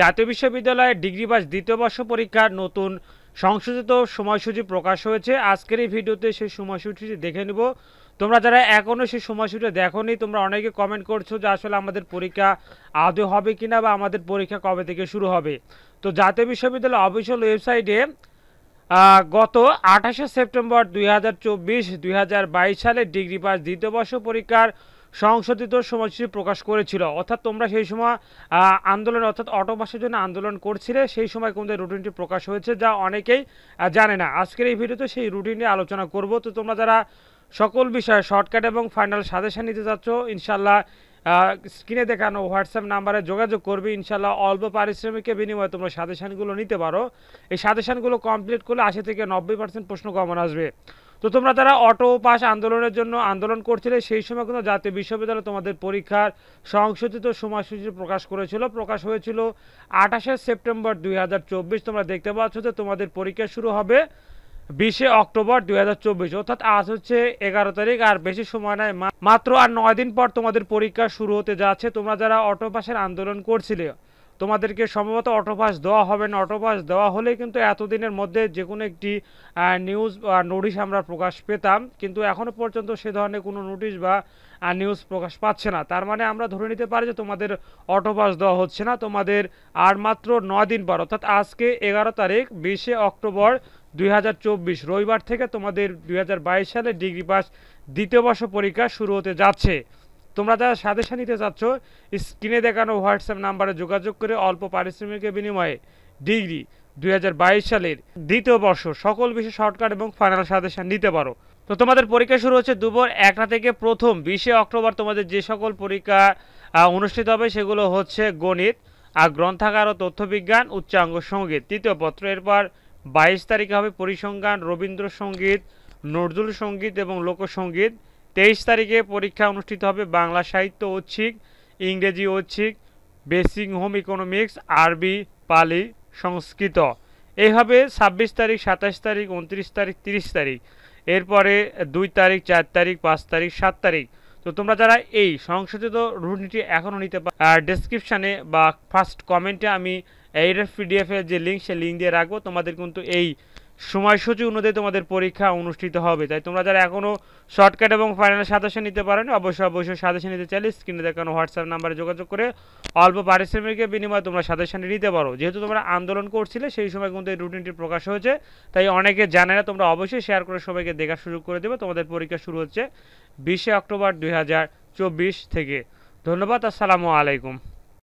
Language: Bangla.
জাতীয় বিশ্ববিদ্যালয়ের ডিগ্রি পাস দ্বিতীয় বর্ষ পরীক্ষার নতুন সংশোধিত সময়সূচি প্রকাশ হয়েছে আজকের এই ভিডিওতে সেই সময়সূচিটি দেখে নেব তোমরা যারা এখনও সেই সময়সূচিটা নি তোমরা অনেকে কমেন্ট করছো যে আসলে আমাদের পরীক্ষা আদৌ হবে কিনা বা আমাদের পরীক্ষা কবে থেকে শুরু হবে তো জাতীয় বিশ্ববিদ্যালয় অফিসিয়াল ওয়েবসাইটে গত আঠাশে সেপ্টেম্বর দুই হাজার চব্বিশ দুই সালে ডিগ্রি পাস দ্বিতীয় বর্ষ পরীক্ষার সংশোধিত সময়সূচি প্রকাশ করেছিল অর্থাৎ তোমরা সেই সময় আন্দোলন অর্থাৎ অটোবাসের জন্য আন্দোলন করছিলে সেই সময় কিন্তু রুটিনটি প্রকাশ হয়েছে যা অনেকেই জানে না আজকের এই ভিডিওতে সেই রুটিনটি আলোচনা করব তো তোমরা যারা সকল বিষয়ে শর্টকাট এবং ফাইনাল সাজেশান নিতে চাচ্ছ ইনশাল্লাহ স্ক্রিনে দেখানো হোয়াটসঅ্যাপ নাম্বারে যোগাযোগ করবে ইনশাল্লাহ অল্প পারিশ্রমিকের বিনিময়ে তোমরা সাজেশানগুলো নিতে পারো এই সাজেশানগুলো কমপ্লিট করলে আশি থেকে নব্বই পার্সেন্ট প্রশ্ন কমন আসবে তো তোমরা তারা অটো পাস আন্দোলনের জন্য আন্দোলন করছিলে সেই সময় কিন্তু জাতীয় বিশ্ববিদ্যালয় তোমাদের পরীক্ষার সংশোধিত সময়সূচি প্রকাশ করেছিল প্রকাশ হয়েছিল আঠাশে সেপ্টেম্বর দুই তোমরা দেখতে পাচ্ছ যে তোমাদের পরীক্ষা শুরু হবে বিশে অক্টোবর দুই অর্থাৎ আজ হচ্ছে এগারো তারিখ আর বেশি সময় নাই মাত্র আর নয় দিন পর তোমাদের পরীক্ষা শুরু হতে যাচ্ছে তোমরা যারা অটোপাসের আন্দোলন করছিলে তোমাদেরকে সম্ভবত অটোপাস দেওয়া হবে না অটোপাস দেওয়া হলে কিন্তু এতদিনের মধ্যে যে কোনো একটি নিউজ বা নোটিশ আমরা প্রকাশ পেতাম কিন্তু এখনও পর্যন্ত সে ধরনের কোনো নোটিশ বা নিউজ প্রকাশ পাচ্ছে না তার মানে আমরা ধরে নিতে পারি যে তোমাদের অটোপাস দেওয়া হচ্ছে না তোমাদের আর মাত্র নয় দিন পর অর্থাৎ আজকে এগারো তারিখ বিশে অক্টোবর দুই রবিবার থেকে তোমাদের দুই সালে ডিগ্রি পাস দ্বিতীয় বর্ষ পরীক্ষা শুরু হতে যাচ্ছে তোমরা যারা সাদেশা নিতে চাচ্ছ স্ক্রিনে দেখানো হোয়াটসঅ্যাপ নাম্বারে যোগাযোগ করে অল্প পারিশ্রমিকের বিনিময়ে ডিগ্রি দুই সালের দ্বিতীয় বর্ষ সকল বিষয়ে শর্টকাট এবং ফাইনাল সাদেশা নিতে পারো তো তোমাদের পরীক্ষা শুরু হচ্ছে দুপুর একটা থেকে প্রথম বিশে অক্টোবর তোমাদের যে সকল পরীক্ষা অনুষ্ঠিত হবে সেগুলো হচ্ছে গণিত আর গ্রন্থাগার ও তথ্যবিজ্ঞান উচ্চাঙ্গ সঙ্গীত তৃতীয় পত্র এরপর বাইশ তারিখে হবে পরিসংখ্যান রবীন্দ্রসঙ্গীত নজরুল সঙ্গীত এবং লোকসঙ্গীত তেইশ তারিখে পরীক্ষা অনুষ্ঠিত হবে বাংলা সাহিত্য ঐচ্ছিক ইংরেজি ঐচ্ছিক বেসিং হোম ইকোনমিক্স আরবি পালি সংস্কৃত এইভাবে ছাব্বিশ তারিখ সাতাশ তারিখ উনত্রিশ তারিখ তিরিশ তারিখ এরপরে দুই তারিখ চার তারিখ পাঁচ তারিখ সাত তারিখ তো তোমরা যারা এই সংশোধিত রুটনিটি এখনও নিতে পার ডেসক্রিপশানে বা ফার্স্ট কমেন্টে আমি এইটার পিডিএফের যে লিঙ্ক সে লিঙ্ক দিয়ে রাখবো তোমাদের কিন্তু এই সময়সূচি অনুযায়ী তোমাদের পরীক্ষা অনুষ্ঠিত হবে তাই তোমরা যারা এখনও শর্টকাট এবং ফাইনাল সাজেশন নিতে পারেন অবশ্যই অবশ্যই সাজেশন নিতে চাইলে স্ক্রিনে দেখানো হোয়াটসঅ্যাপ নাম্বারে যোগাযোগ করে অল্প পারিশ্রমিকের বিনিময়ে তোমরা সাজেশনটি নিতে পারো যেহেতু তোমরা আন্দোলন করছিলে সেই সময় কিন্তু এই রুটিনটি প্রকাশ হয়েছে তাই অনেকে জানে না তোমরা অবশ্যই শেয়ার করে সবাইকে দেখার সুযোগ করে দেবে তোমাদের পরীক্ষা শুরু হচ্ছে বিশে অক্টোবর দুই থেকে ধন্যবাদ আসসালামু আলাইকুম